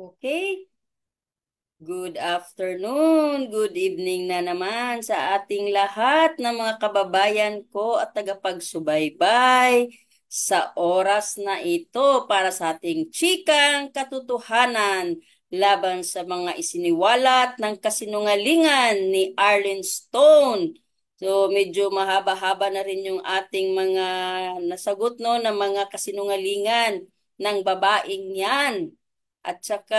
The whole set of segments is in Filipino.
Okay? Good afternoon, good evening na naman sa ating lahat ng mga kababayan ko at tagapagsubaybay sa oras na ito para sa ating chikang katotohanan laban sa mga isiniwalat ng kasinungalingan ni Arlene Stone. So medyo mahaba-haba na rin yung ating mga nasagot no ng mga kasinungalingan ng babaeng yan. At saka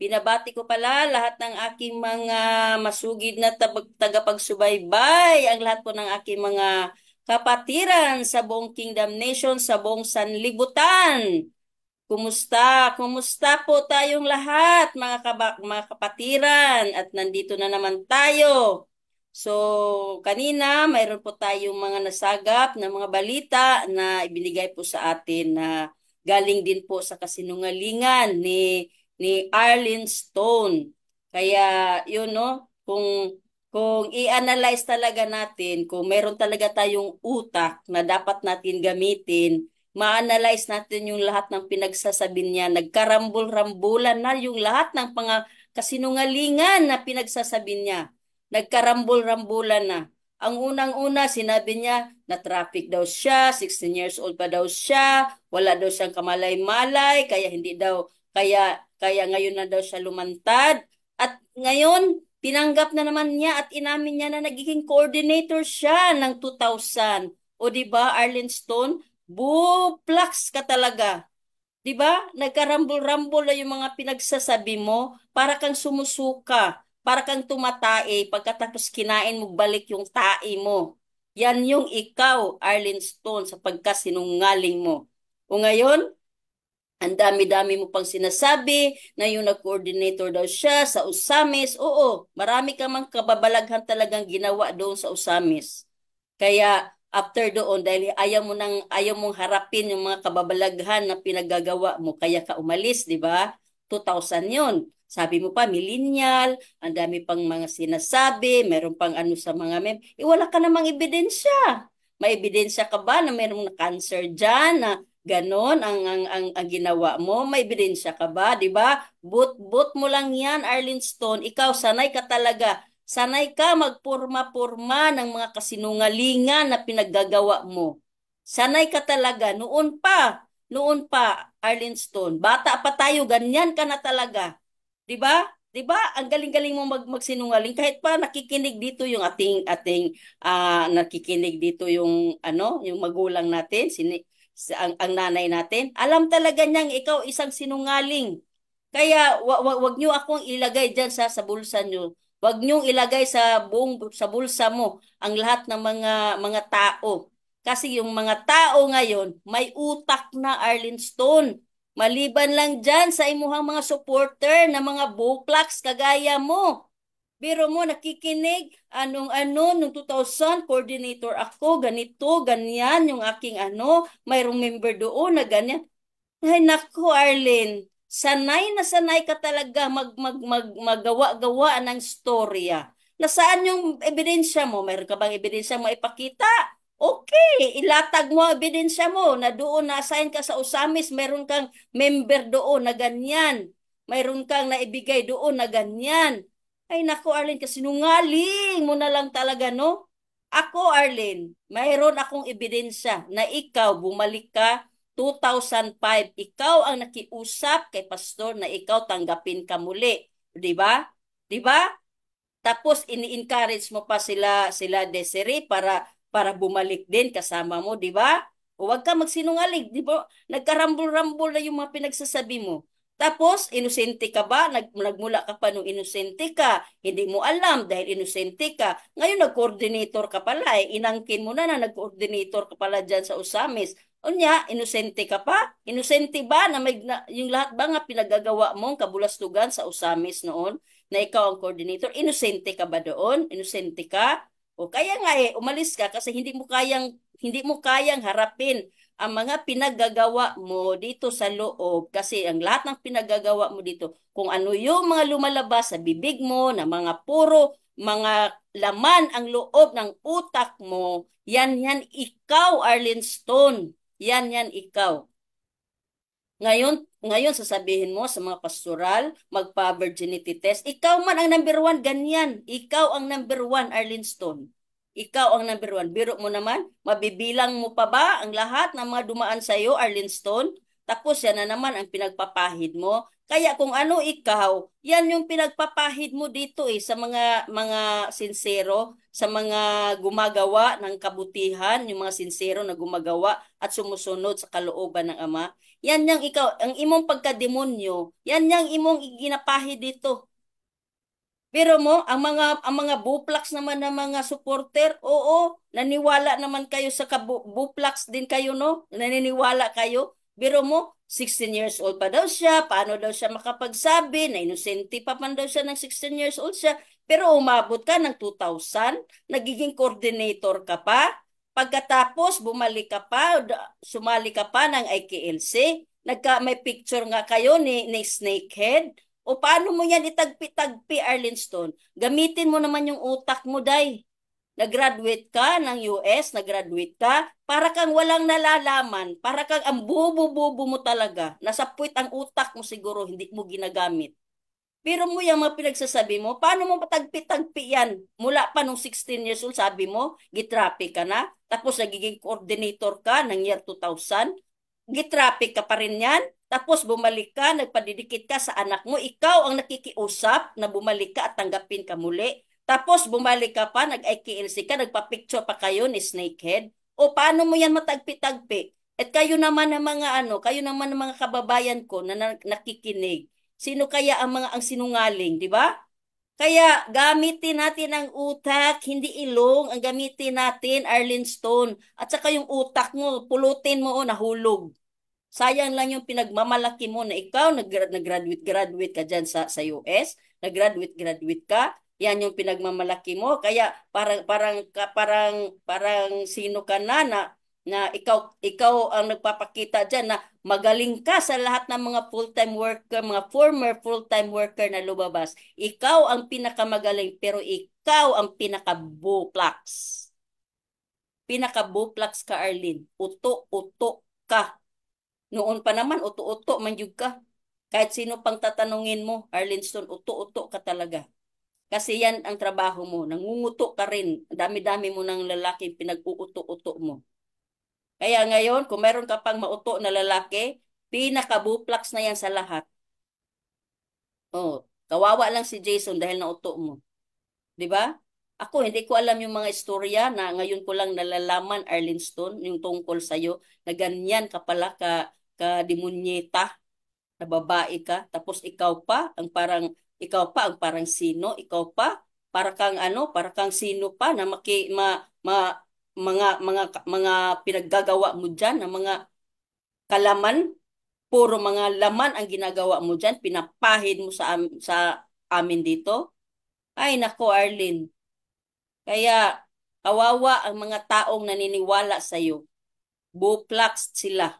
binabati ko pala lahat ng aking mga masugid na tagapagsubaybay, ang lahat po ng aking mga kapatiran sa buong Kingdom Nation, sa buong sanlibutan. Kumusta? Kumusta po tayong lahat mga, kaba- mga kapatiran at nandito na naman tayo. So kanina mayroon po tayong mga nasagap na mga balita na ibinigay po sa atin na galing din po sa kasinungalingan ni ni Arlene Stone. Kaya yun no, kung kung i-analyze talaga natin, kung meron talaga tayong utak na dapat natin gamitin, ma-analyze natin yung lahat ng pinagsasabi niya, nagkarambol-rambulan na yung lahat ng pang kasinungalingan na pinagsasabi niya, nagkarambol-rambulan na. Ang unang-una, sinabi niya na traffic daw siya, 16 years old pa daw siya, wala daw siyang kamalay-malay, kaya hindi daw, kaya, kaya ngayon na daw siya lumantad. At ngayon, tinanggap na naman niya at inamin niya na nagiging coordinator siya ng 2000. O di ba, Arlene Stone? Buplax ka talaga. 'Di ba? Nagkarambol-rambol na 'yung mga pinagsasabi mo para kang sumusuka para kang tumatae pagkatapos kinain mo balik yung tae mo. Yan yung ikaw, Arlene Stone, sa pagkasinungaling mo. O ngayon, ang dami-dami mo pang sinasabi na yung nag-coordinator daw siya sa USAMIS. Oo, marami ka mang kababalaghan talagang ginawa doon sa USAMIS. Kaya after doon, dahil ayaw mo nang ayaw mong harapin yung mga kababalaghan na pinagagawa mo, kaya ka umalis, di ba? 2,000 yun. Sabi mo pa, millennial, ang dami pang mga sinasabi, meron pang ano sa mga mem. Eh, wala ka namang ebidensya. May ebidensya ka ba na merong na cancer dyan, na ganon ang, ang, ang, ang ginawa mo? May ebidensya ka ba? ba diba? Boot-boot mo lang yan, Arlene Stone. Ikaw, sanay ka talaga. Sanay ka magpurma-purma ng mga kasinungalingan na pinaggagawa mo. Sanay ka talaga. Noon pa, noon pa, Arlene Stone, bata pa tayo, ganyan ka na talaga. 'Di ba? 'Di ba? Ang galing-galing mo mag magsinungaling kahit pa nakikinig dito yung ating ating uh, nakikinig dito yung ano, yung magulang natin, sini, ang, ang nanay natin. Alam talaga niyang ikaw isang sinungaling. Kaya wag wag, wag niyo akong ilagay diyan sa sa bulsa niyo. Wag niyo ilagay sa buong sa bulsa mo ang lahat ng mga mga tao kasi yung mga tao ngayon, may utak na Arlene Stone. Maliban lang dyan sa imuhang mga supporter na mga buklaks kagaya mo. Biro mo, nakikinig, anong-ano, nung 2000, coordinator ako, ganito, ganyan, yung aking ano, mayroong member doon na ganyan. Ay, nako, Arlene, sanay na sanay ka talaga mag, mag, mag, magawa-gawa ng storya. Nasaan yung ebidensya mo? Mayroon ka bang ebidensya mo ipakita? Okay, ilatag mo ebidensya mo na doon na-assign ka sa Osamis, meron kang member doon na ganyan. Meron kang naibigay doon na ganyan. Ay nako Arlene, kasinungaling mo na lang talaga, no? Ako Arlene, mayroon akong ebidensya na ikaw bumalik ka 2005, ikaw ang nakiusap kay pastor na ikaw tanggapin ka muli, 'di ba? 'Di ba? Tapos ini-encourage mo pa sila sila Desiree para para bumalik din kasama mo, di ba? Huwag ka magsinungaling, di ba? Nagkarambol-rambol na yung mga pinagsasabi mo. Tapos, inosente ka ba? Nag, nagmula ka pa nung inosente ka. Hindi mo alam dahil inosente ka. Ngayon, nag-coordinator ka pala. Eh. Inangkin mo na na nag-coordinator ka pala dyan sa USAMIS. O niya, inosente ka pa? Inosente ba na, may, na yung lahat ba nga pinagagawa mong kabulastugan sa USAMIS noon na ikaw ang coordinator? Inosente ka ba doon? Inosente ka? O kaya nga eh, umalis ka kasi hindi mo kayang hindi mo kayang harapin ang mga pinagagawa mo dito sa loob kasi ang lahat ng pinagagawa mo dito kung ano yung mga lumalabas sa bibig mo na mga puro mga laman ang loob ng utak mo yan yan ikaw Arlene Stone yan yan ikaw ngayon ngayon, sasabihin mo sa mga pastoral, magpa-virginity test. Ikaw man ang number one, ganyan. Ikaw ang number one, Arlene Stone. Ikaw ang number one. Biro mo naman, mabibilang mo pa ba ang lahat ng mga dumaan sa iyo, Arlene Stone? Tapos yan na naman ang pinagpapahid mo kaya kung ano ikaw, yan yung pinagpapahid mo dito eh sa mga mga sincero, sa mga gumagawa ng kabutihan, yung mga sincero na gumagawa at sumusunod sa kalooban ng Ama. Yan yang ikaw, ang imong pagkademonyo, yan yang imong ginapahid dito. Pero mo, ang mga ang mga buplaks naman ng mga supporter, oo, naniwala naman kayo sa kabu- buplaks din kayo no? Naniniwala kayo. Pero mo, 16 years old pa daw siya, paano daw siya makapagsabi, na inosente pa man daw siya ng 16 years old siya, pero umabot ka ng 2000, nagiging coordinator ka pa, pagkatapos bumalik ka pa, sumali ka pa ng IKLC, nagka, may picture nga kayo ni, ni Snakehead, o paano mo yan itagpi-tagpi Arlene Stone? Gamitin mo naman yung utak mo, dai. Nag-graduate ka ng US, nag-graduate ka, para kang walang nalalaman, para kang ang bubo mo talaga. nasa Nasapuit ang utak mo siguro, hindi mo ginagamit. Pero mo yung mga pinagsasabi mo, paano mo patagpi-tagpi yan? Mula pa nung 16 years old, sabi mo, gitraffic ka na, tapos nagiging coordinator ka ng year 2000, gitraffic ka pa rin yan, tapos bumalik ka, nagpadidikit ka sa anak mo, ikaw ang nakikiusap na bumalik ka at tanggapin ka muli tapos bumalik ka pa, nag-IKLC ka, nagpa-picture pa kayo ni Snakehead. O paano mo yan matagpi-tagpi? At kayo naman ng mga ano, kayo naman ng mga kababayan ko na, na nakikinig. Sino kaya ang mga ang sinungaling, di ba? Kaya gamitin natin ang utak, hindi ilong ang gamitin natin, Arlene Stone. At saka yung utak mo, pulutin mo o oh, nahulog. Sayang lang yung pinagmamalaki mo na ikaw nag-graduate-graduate ka dyan sa, sa US, nag-graduate-graduate ka, yan yung pinagmamalaki mo. Kaya parang parang parang parang sino ka na na, na ikaw ikaw ang nagpapakita diyan na magaling ka sa lahat ng mga full-time worker, mga former full-time worker na lumabas. Ikaw ang pinakamagaling pero ikaw ang pinakabuklaks. Pinakabuklaks ka Arlene. Uto-uto ka. Noon pa naman uto-uto manjug ka. Kahit sino pang tatanungin mo, Arlene Stone, uto-uto ka talaga. Kasi yan ang trabaho mo. Nangunguto ka rin. Dami-dami mo ng lalaki pinag-uuto-uto mo. Kaya ngayon, kung meron ka pang mauto na lalaki, pinakabuplaks na yan sa lahat. Oh, kawawa lang si Jason dahil nauto mo. 'Di ba? Ako hindi ko alam yung mga istorya na ngayon ko lang nalalaman Arlene Stone yung tungkol sa iyo na ganyan ka pala ka ka dimunyeta na babae ka tapos ikaw pa ang parang ikaw pa ang parang sino, ikaw pa para kang ano, para kang sino pa na maki, ma, ma, mga mga mga pinaggagawa mo diyan ng mga kalaman puro mga laman ang ginagawa mo diyan pinapahid mo sa sa amin dito ay nako Arlene kaya kawawa ang mga taong naniniwala sa iyo buplax sila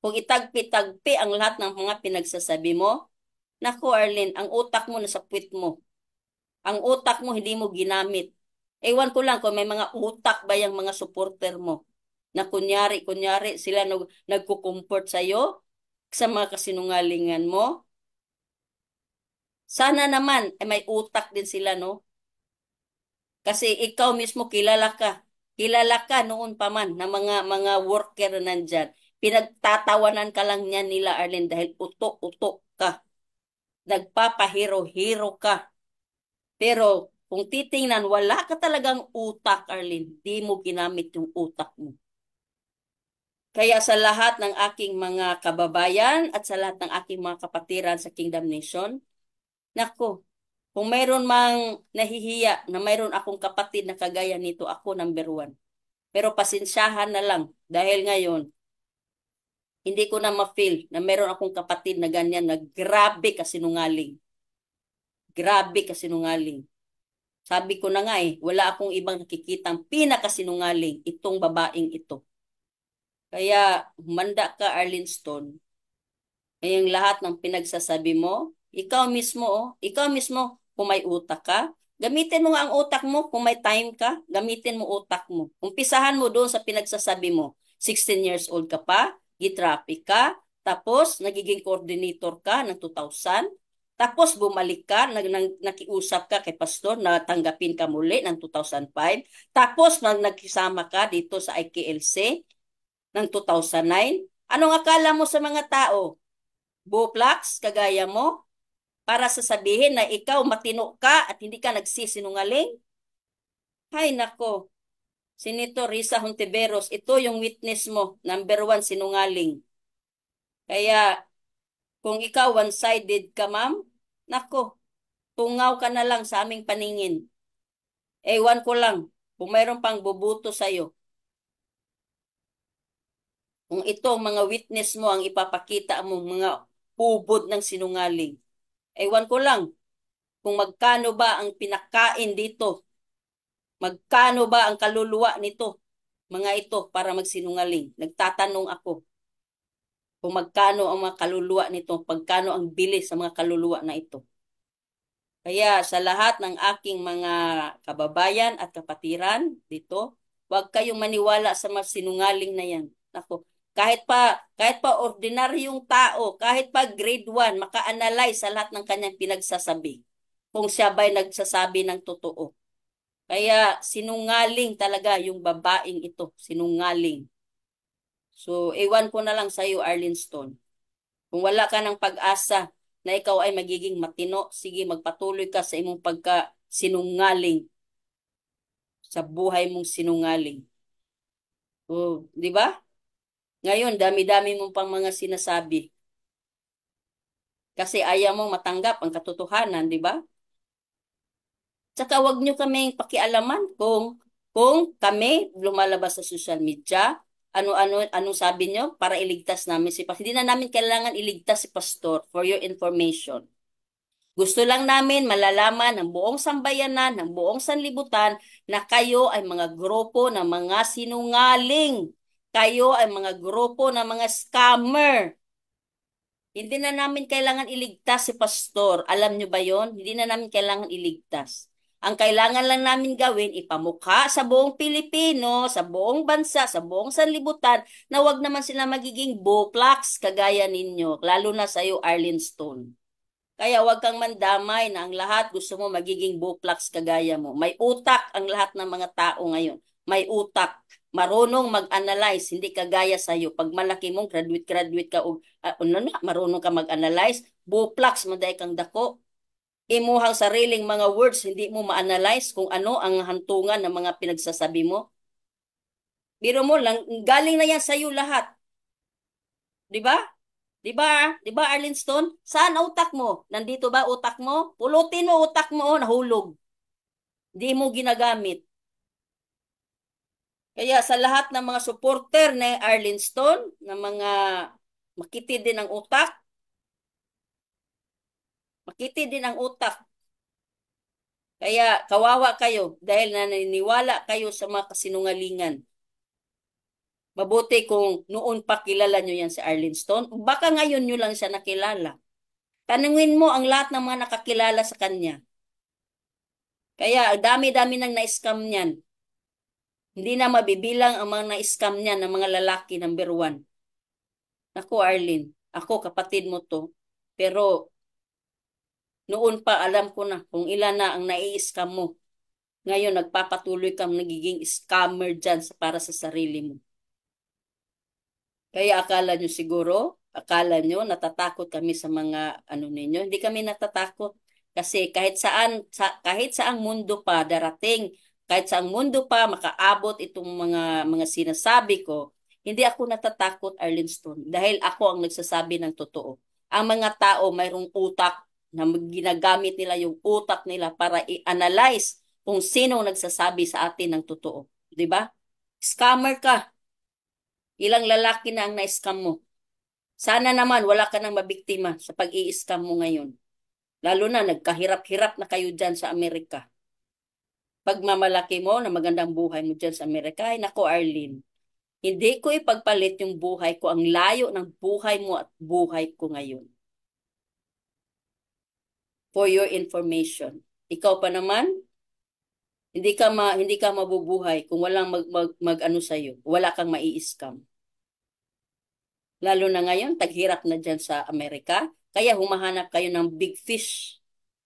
kung itagpi-tagpi ang lahat ng mga pinagsasabi mo Naku, Arlene, ang utak mo nasa puwit mo. Ang utak mo hindi mo ginamit. Ewan ko lang kung may mga utak ba yung mga supporter mo na kunyari, kunyari sila nag nagkukumport sa'yo sa mga kasinungalingan mo. Sana naman eh, may utak din sila, no? Kasi ikaw mismo kilala ka. Kilala ka noon pa man ng mga, mga worker nandyan. Pinagtatawanan ka lang niyan nila, Arlene, dahil uto-uto ka nagpapahiro-hiro ka. Pero kung titingnan, wala ka talagang utak, Arlene. Di mo ginamit yung utak mo. Kaya sa lahat ng aking mga kababayan at sa lahat ng aking mga kapatiran sa Kingdom Nation, nako, kung mayroon mang nahihiya na mayroon akong kapatid na kagaya nito, ako number one. Pero pasensyahan na lang dahil ngayon, hindi ko na ma-feel na meron akong kapatid na ganyan na grabe kasinungaling. Grabe kasinungaling. Sabi ko na nga eh, wala akong ibang nakikitang pinakasinungaling itong babaeng ito. Kaya humanda ka Arlene Stone. Ngayong lahat ng pinagsasabi mo, ikaw mismo, oh, ikaw mismo, kung may utak ka, Gamitin mo nga ang utak mo kung may time ka, gamitin mo utak mo. Umpisahan mo doon sa pinagsasabi mo. 16 years old ka pa, gitraffic ka, tapos nagiging coordinator ka ng 2000, tapos bumalik ka, nag, nag, nakiusap ka kay pastor na tanggapin ka muli ng 2005, tapos nag, nagsama ka dito sa IKLC ng 2009, anong akala mo sa mga tao? Buplax, kagaya mo, para sasabihin na ikaw matino ka at hindi ka nagsisinungaling? Hay nako, Senator Risa Hontiveros, ito yung witness mo, number one, sinungaling. Kaya, kung ikaw one-sided ka, ma'am, nako, tungaw ka na lang sa aming paningin. Ewan ko lang, kung mayroon pang bubuto sa'yo. Kung ito, mga witness mo, ang ipapakita mo, mga ubod ng sinungaling. Ewan ko lang, kung magkano ba ang pinakain dito Magkano ba ang kaluluwa nito, mga ito, para magsinungaling? Nagtatanong ako kung magkano ang mga kaluluwa nito, pagkano ang bilis sa mga kaluluwa na ito. Kaya sa lahat ng aking mga kababayan at kapatiran dito, huwag kayong maniwala sa mga sinungaling na yan. Ako, kahit pa kahit pa ordinaryong tao, kahit pa grade 1, maka-analyze sa lahat ng kanyang pinagsasabi kung siya ba'y nagsasabi ng totoo. Kaya sinungaling talaga yung babaeng ito, sinungaling. So, ewan ko na lang sa iyo, Arlene Stone. Kung wala ka ng pag-asa na ikaw ay magiging matino, sige magpatuloy ka sa imong pagka sinungaling sa buhay mong sinungaling. Oh, di ba? Ngayon, dami-dami mong pang mga sinasabi. Kasi ayaw mong matanggap ang katotohanan, di ba? Tsaka wag nyo kami pakialaman kung kung kami lumalabas sa social media, ano-ano anong sabi nyo para iligtas namin si pastor. Hindi na namin kailangan iligtas si pastor for your information. Gusto lang namin malalaman ng buong sambayanan, ng buong sanlibutan na kayo ay mga grupo ng mga sinungaling. Kayo ay mga grupo ng mga scammer. Hindi na namin kailangan iligtas si pastor. Alam nyo ba yon? Hindi na namin kailangan iligtas. Ang kailangan lang namin gawin, ipamukha sa buong Pilipino, sa buong bansa, sa buong sanlibutan, na wag naman sila magiging boplax kagaya ninyo, lalo na sa iyo, Arlene Stone. Kaya wag kang mandamay na ang lahat gusto mo magiging boplax kagaya mo. May utak ang lahat ng mga tao ngayon. May utak. Marunong mag-analyze, hindi kagaya sa iyo. Pag malaki mong graduate-graduate ka, o, uh, ano na, marunong ka mag-analyze, boplax, maday kang dako, imuhang sariling mga words, hindi mo ma-analyze kung ano ang hantungan ng mga pinagsasabi mo. Biro mo lang, galing na yan sa iyo lahat. 'Di ba? 'Di ba? 'Di ba Arlene Stone? Saan utak mo? Nandito ba utak mo? Pulutin mo utak mo, oh, nahulog. Hindi mo ginagamit. Kaya sa lahat ng mga supporter ni Arlene Stone, ng mga makiti din ang utak, Makiti din ang utak. Kaya kawawa kayo dahil naniniwala kayo sa mga kasinungalingan. Mabuti kung noon pa kilala nyo yan si Arlene Stone. Baka ngayon nyo lang siya nakilala. Tanungin mo ang lahat ng mga nakakilala sa kanya. Kaya dami-dami nang na-scam niyan. Hindi na mabibilang ang mga na-scam niyan ng mga lalaki number one. Naku Arlene, ako kapatid mo to. Pero noon pa alam ko na kung ilan na ang nai-scam mo. Ngayon nagpapatuloy kang nagiging scammer dyan para sa sarili mo. Kaya akala nyo siguro, akala nyo natatakot kami sa mga ano ninyo. Hindi kami natatakot kasi kahit saan sa, kahit saang mundo pa darating, kahit saang mundo pa makaabot itong mga mga sinasabi ko, hindi ako natatakot Arlene Stone dahil ako ang nagsasabi ng totoo. Ang mga tao mayroong utak, na ginagamit nila yung utak nila para i-analyze kung sino nagsasabi sa atin ng totoo. Di ba? Scammer ka. Ilang lalaki na ang na-scam mo. Sana naman wala ka nang mabiktima sa pag-i-scam mo ngayon. Lalo na nagkahirap-hirap na kayo dyan sa Amerika. Pagmamalaki mo na magandang buhay mo dyan sa Amerika, ay nako Arlene, hindi ko ipagpalit yung buhay ko, ang layo ng buhay mo at buhay ko ngayon for your information. Ikaw pa naman, hindi ka ma, hindi ka mabubuhay kung walang mag, mag, mag ano sa iyo, wala kang mai-scam. Lalo na ngayon, taghirap na diyan sa Amerika, kaya humahanap kayo ng big fish,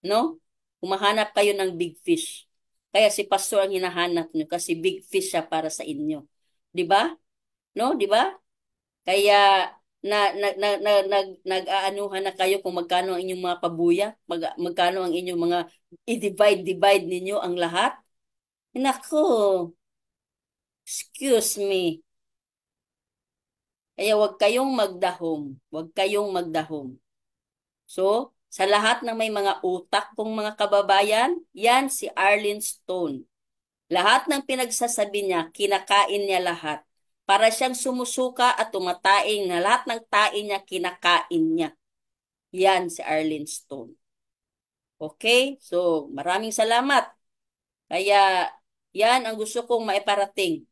no? Humahanap kayo ng big fish. Kaya si pastor ang hinahanap niyo kasi big fish siya para sa inyo. 'Di ba? No, 'di ba? Kaya na nag na, na, na, nag-aanuhan na kayo kung magkano ang inyong mga pabuya, mag, magkano ang inyong mga i-divide divide ninyo ang lahat. Nako. Excuse me. Kaya wag kayong magdahom, wag kayong magdahom. So, sa lahat ng may mga utak kong mga kababayan, yan si Arlene Stone. Lahat ng pinagsasabi niya, kinakain niya lahat. Para siyang sumusuka at tumataing na lahat ng tae niya, kinakain niya. Yan si Arlene Stone. Okay? So, maraming salamat. Kaya, yan ang gusto kong maiparating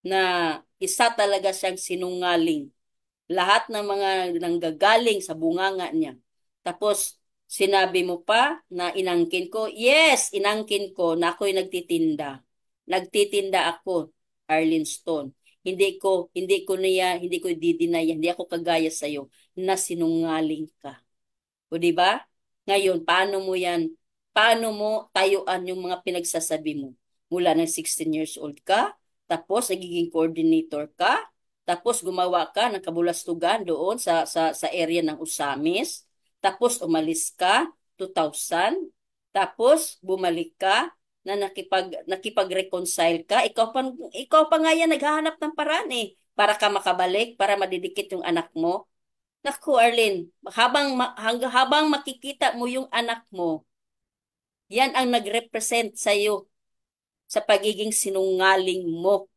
na isa talaga siyang sinungaling. Lahat ng mga nanggagaling sa bunganga niya. Tapos, sinabi mo pa na inangkin ko. Yes, inangkin ko na ako'y nagtitinda. Nagtitinda ako. Arlene Stone. Hindi ko, hindi ko niya, hindi ko didinaya, hindi ako kagaya sa iyo na sinungaling ka. O di ba? Ngayon, paano mo yan, paano mo tayuan yung mga pinagsasabi mo? Mula ng 16 years old ka, tapos nagiging coordinator ka, tapos gumawa ka ng kabulastugan doon sa, sa, sa area ng Usamis, tapos umalis ka, 2000, tapos bumalik ka, na nakipag, nakipag-reconcile ka, ikaw pa, ikaw pa nga yan naghahanap ng paraan eh, para ka makabalik, para madidikit yung anak mo. Naku, Arlene, habang, habang makikita mo yung anak mo, yan ang nagrepresent sa iyo sa pagiging sinungaling mo.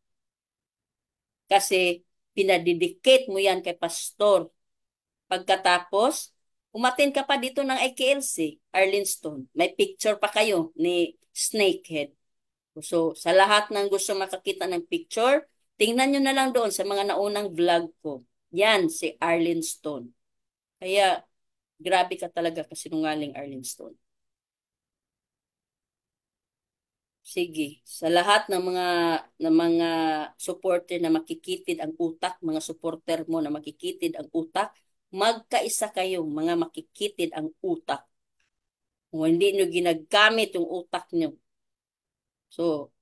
Kasi pinadidikit mo yan kay pastor. Pagkatapos, Umatin ka pa dito ng IKLC, Arlene Stone. May picture pa kayo ni Snakehead. So, sa lahat ng gusto makakita ng picture, tingnan nyo na lang doon sa mga naunang vlog ko. Yan, si Arlene Stone. Kaya, grabe ka talaga kasi kasinungaling Arlene Stone. Sige, sa lahat ng mga ng mga supporter na makikitid ang utak, mga supporter mo na makikitid ang utak, magkaisa kayong mga makikitid ang utak. Kung hindi nyo ginagamit yung utak nyo. So,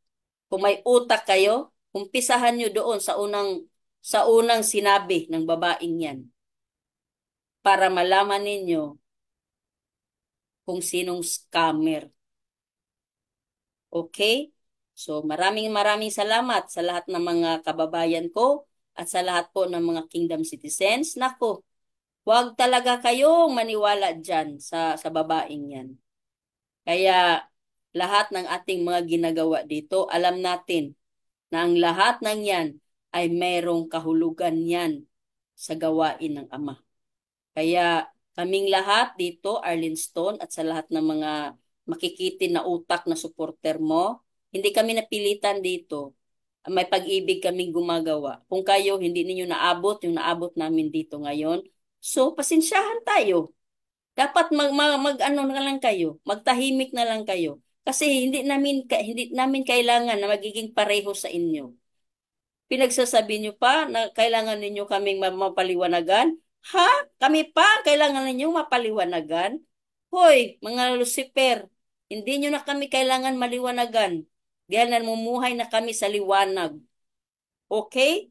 kung may utak kayo, umpisahan nyo doon sa unang, sa unang sinabi ng babaeng yan. Para malaman ninyo kung sinong scammer. Okay? So maraming maraming salamat sa lahat ng mga kababayan ko at sa lahat po ng mga kingdom citizens. Nako, Huwag talaga kayong maniwala dyan sa, sa babaeng yan. Kaya lahat ng ating mga ginagawa dito, alam natin na ang lahat ng yan ay mayroong kahulugan yan sa gawain ng Ama. Kaya kaming lahat dito, Arlene Stone, at sa lahat ng mga makikitin na utak na supporter mo, hindi kami napilitan dito. May pag-ibig kaming gumagawa. Kung kayo hindi niyo naabot, yung naabot namin dito ngayon, So, pasensyahan tayo. Dapat mag, mag, mag ano na lang kayo, magtahimik na lang kayo. Kasi hindi namin hindi namin kailangan na magiging pareho sa inyo. Pinagsasabi niyo pa na kailangan ninyo kaming mapaliwanagan. Ha? Kami pa kailangan ninyo mapaliwanagan? Hoy, mga Lucifer, hindi niyo na kami kailangan maliwanagan. Dahil namumuhay na kami sa liwanag. Okay?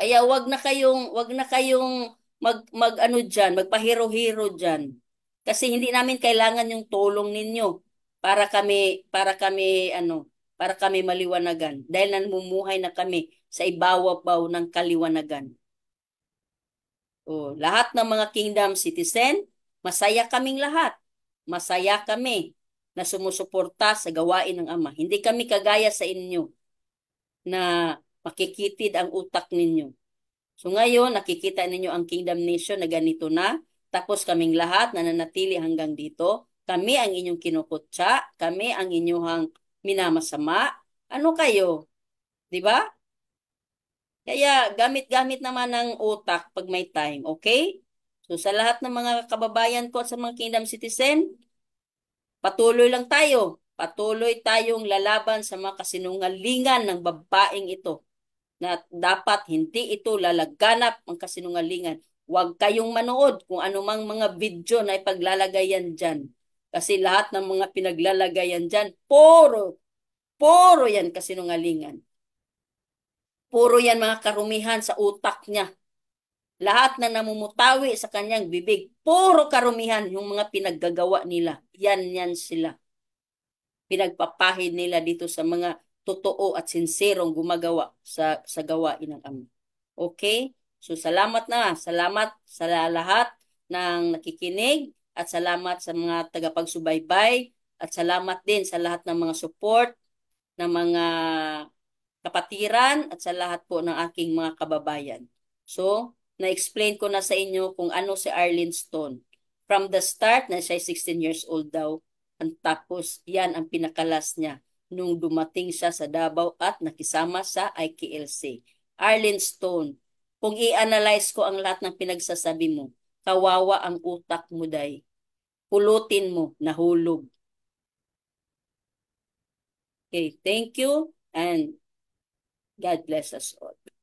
Kaya wag na kayong wag na kayong mag mag ano diyan, magpahiro-hiro diyan. Kasi hindi namin kailangan yung tulong ninyo para kami para kami ano, para kami maliwanagan dahil namumuhay na kami sa ibabaw ng kaliwanagan. O, lahat ng mga kingdom citizen, masaya kaming lahat. Masaya kami na sumusuporta sa gawain ng Ama. Hindi kami kagaya sa inyo na makikitid ang utak ninyo. So ngayon, nakikita ninyo ang kingdom nation na ganito na, tapos kaming lahat nananatili hanggang dito. Kami ang inyong kinukutsa, kami ang inyong minamasama. Ano kayo? 'Di ba? Kaya gamit-gamit naman ng utak pag may time, okay? So sa lahat ng mga kababayan ko at sa mga kingdom citizen, patuloy lang tayo. Patuloy tayong lalaban sa mga kasinungalingan ng babaeng ito na dapat hindi ito lalaganap ang kasinungalingan. Huwag kayong manood kung anumang mga video na ipaglalagayan dyan. Kasi lahat ng mga pinaglalagayan dyan, puro, puro yan kasinungalingan. Puro yan mga karumihan sa utak niya. Lahat na namumutawi sa kanyang bibig, puro karumihan yung mga pinaggagawa nila. Yan yan sila. Pinagpapahid nila dito sa mga totoo at sinserong gumagawa sa, sa gawain ng Ama. Okay? So salamat na. Salamat sa lahat ng nakikinig at salamat sa mga tagapagsubaybay at salamat din sa lahat ng mga support ng mga kapatiran at sa lahat po ng aking mga kababayan. So, na-explain ko na sa inyo kung ano si Arlene Stone. From the start na siya 16 years old daw, at tapos yan ang pinakalas niya nung dumating siya sa Davao at nakisama sa IKLC. Arlen Stone, kung i-analyze ko ang lahat ng pinagsasabi mo, kawawa ang utak mo day. Pulutin mo, nahulog. Okay, thank you and God bless us all.